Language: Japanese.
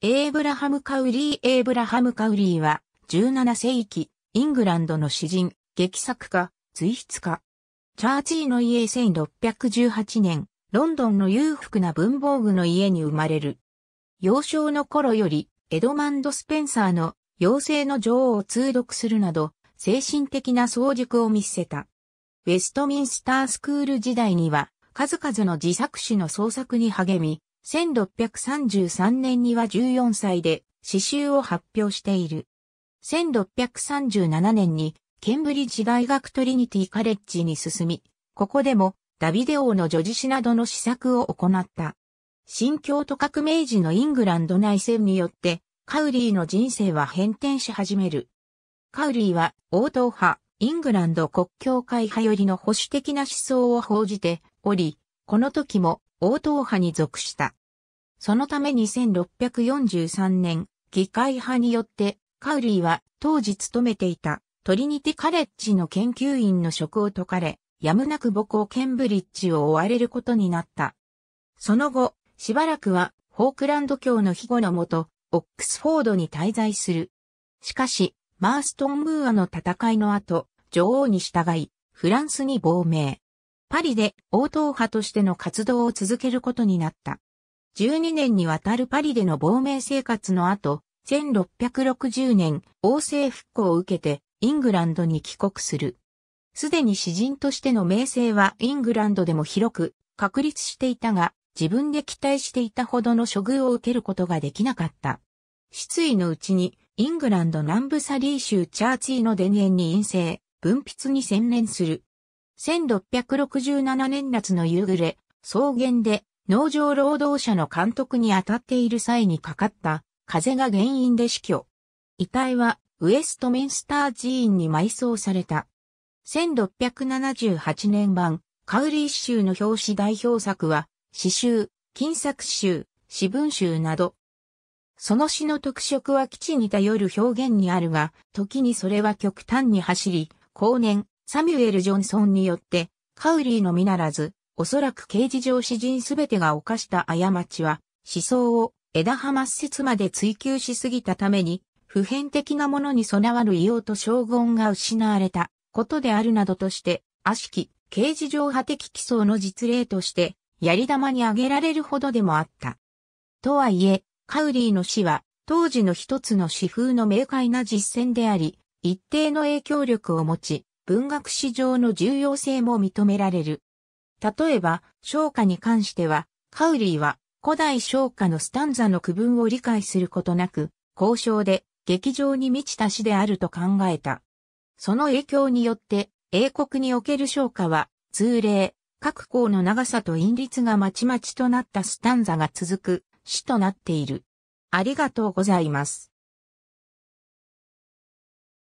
エイブラハム・カウリー・エイブラハム・カウリーは、17世紀、イングランドの詩人、劇作家、随筆家。チャーチーの家1618年、ロンドンの裕福な文房具の家に生まれる。幼少の頃より、エドマンド・スペンサーの妖精の女王を通読するなど、精神的な早熟を見せた。ウェストミンスタースクール時代には、数々の自作詩の創作に励み、1633年には14歳で詩集を発表している。1637年にケンブリッジ大学トリニティカレッジに進み、ここでもダビデ王の女児詩などの試作を行った。新教と革命時のイングランド内戦によって、カウリーの人生は変転し始める。カウリーは王道派、イングランド国教会派よりの保守的な思想を報じており、この時も王道派に属した。そのため2643年、議会派によって、カウリーは当時勤めていたトリニティカレッジの研究員の職を解かれ、やむなく母校ケンブリッジを追われることになった。その後、しばらくは、フォークランド教の庇護のもと、オックスフォードに滞在する。しかし、マーストン・ムーアの戦いの後、女王に従い、フランスに亡命。パリで応答派としての活動を続けることになった。12年にわたるパリでの亡命生活の後、1660年、王政復興を受けて、イングランドに帰国する。すでに詩人としての名声はイングランドでも広く確立していたが、自分で期待していたほどの処遇を受けることができなかった。失意のうちに、イングランド南部サリー州チャーチーの田園に陰性、分泌に専念する。1667年夏の夕暮れ、草原で農場労働者の監督に当たっている際にかかった風が原因で死去。遺体はウェストミンスター寺院に埋葬された。1678年版カウリー州の表紙代表作は詩集、金作集、詩文集など。その詩の特色は基地に頼る表現にあるが、時にそれは極端に走り、後年、サミュエル・ジョンソンによって、カウリーのみならず、おそらく刑事上詩人すべてが犯した過ちは、思想を枝葉末節まで追求しすぎたために、普遍的なものに備わる異様と将軍が失われたことであるなどとして、悪しき刑事上派的起訴の実例として、やり玉に挙げられるほどでもあった。とはいえ、カウリーの死は、当時の一つの詩風の明快な実践であり、一定の影響力を持ち、文学史上の重要性も認められる。例えば、昇華に関しては、カウリーは古代昇華のスタンザの区分を理解することなく、交渉で劇場に満ちた詩であると考えた。その影響によって、英国における昇華は、通例、各校の長さと韻律がまちまちとなったスタンザが続く、詩となっている。ありがとうございます。